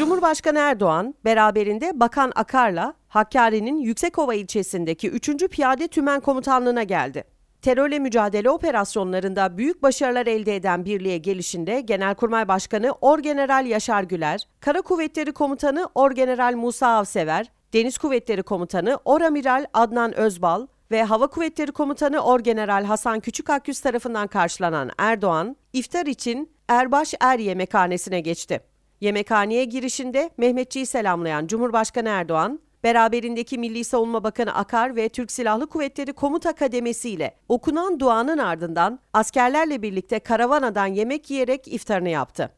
Cumhurbaşkanı Erdoğan beraberinde Bakan Akar'la Hakkari'nin Yüksekova ilçesindeki 3. Piyade Tümen Komutanlığı'na geldi. Terörle mücadele operasyonlarında büyük başarılar elde eden birliğe gelişinde Genelkurmay Başkanı Orgeneral Yaşar Güler, Kara Kuvvetleri Komutanı Orgeneral Musa Avsever, Deniz Kuvvetleri Komutanı Oramiral Adnan Özbal, ve Hava Kuvvetleri Komutanı Orgeneral Hasan Küçükakgüz tarafından karşılanan Erdoğan, iftar için Erbaş Er yemekhanesine geçti. Yemekhaneye girişinde Mehmetçi'yi selamlayan Cumhurbaşkanı Erdoğan, beraberindeki Milli Savunma Bakanı Akar ve Türk Silahlı Kuvvetleri Komuta Kademesi ile okunan duanın ardından askerlerle birlikte karavanadan yemek yiyerek iftarını yaptı.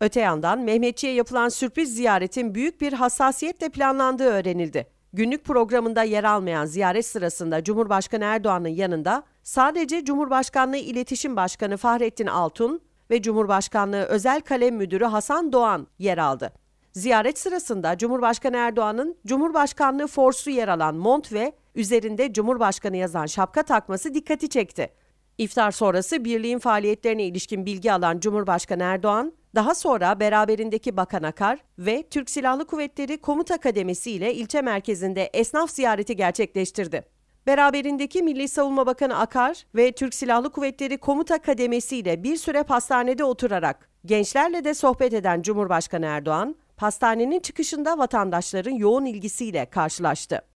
Öte yandan Mehmetçi'ye yapılan sürpriz ziyaretin büyük bir hassasiyetle planlandığı öğrenildi. Günlük programında yer almayan ziyaret sırasında Cumhurbaşkanı Erdoğan'ın yanında sadece Cumhurbaşkanlığı İletişim Başkanı Fahrettin Altun ve Cumhurbaşkanlığı Özel Kalem Müdürü Hasan Doğan yer aldı. Ziyaret sırasında Cumhurbaşkanı Erdoğan'ın Cumhurbaşkanlığı forsu yer alan mont ve üzerinde Cumhurbaşkanı yazan şapka takması dikkati çekti. İftar sonrası birliğin faaliyetlerine ilişkin bilgi alan Cumhurbaşkanı Erdoğan, daha sonra beraberindeki Bakan Akar ve Türk Silahlı Kuvvetleri Komuta Kademesi ile ilçe merkezinde esnaf ziyareti gerçekleştirdi. Beraberindeki Milli Savunma Bakanı Akar ve Türk Silahlı Kuvvetleri Komuta Kademesi ile bir süre pastanede oturarak gençlerle de sohbet eden Cumhurbaşkanı Erdoğan, pastanenin çıkışında vatandaşların yoğun ilgisiyle karşılaştı.